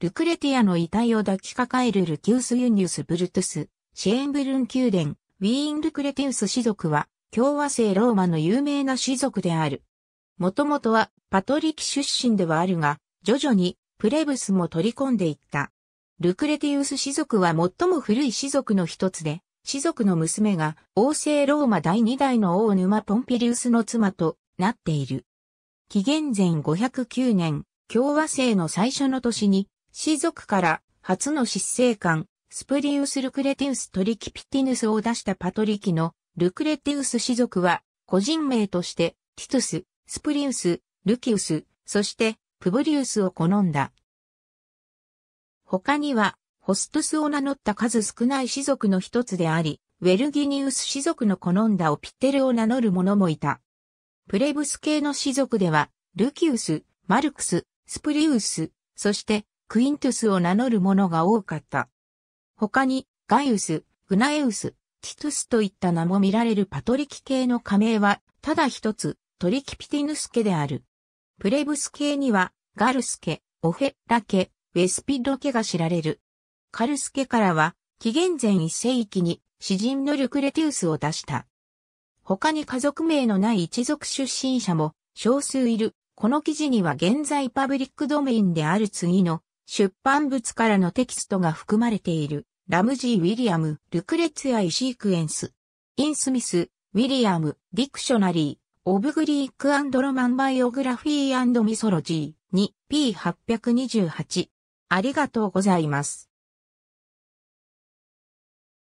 ルクレティアの遺体を抱きかかえるルキウス・ユニウス・ブルトゥス、シェーンブルン宮殿、ウィーン・ルクレティウス氏族は、共和制ローマの有名な氏族である。もともとはパトリキ出身ではあるが、徐々にプレブスも取り込んでいった。ルクレティウス氏族は最も古い氏族の一つで、氏族の娘が王政ローマ第二代の王沼ポンピリウスの妻となっている。紀元前509年、共和制の最初の年に氏族から初の執政官、スプリウス・ルクレティウス・トリキピティヌスを出したパトリキのルクレティウス氏族は個人名としてティトゥス、スプリウス、ルキウス、そしてプブリウスを好んだ。他にはホストゥスを名乗った数少ない氏族の一つであり、ウェルギニウス氏族の好んだオピテルを名乗る者もいた。プレブス系の氏族では、ルキウス、マルクス、スプリウス、そしてクイントゥスを名乗る者が多かった。他に、ガイウス、グナエウス、ティトゥスといった名も見られるパトリキ系の仮名は、ただ一つ、トリキピティヌス家である。プレブス系には、ガルス家、オフェラ家、ウェスピッド家が知られる。カルス家からは、紀元前1世紀に、詩人のルクレティウスを出した。他に家族名のない一族出身者も少数いる。この記事には現在パブリックドメインである次の出版物からのテキストが含まれている、ラムジー・ウィリアム、ルクレツアイ・シークエンス、イン・スミス、ウィリアム、ディクショナリー、オブ・グリーク・アンド・ロマン・バイオグラフィー・ミソロジー、2P828。ありがとうございます。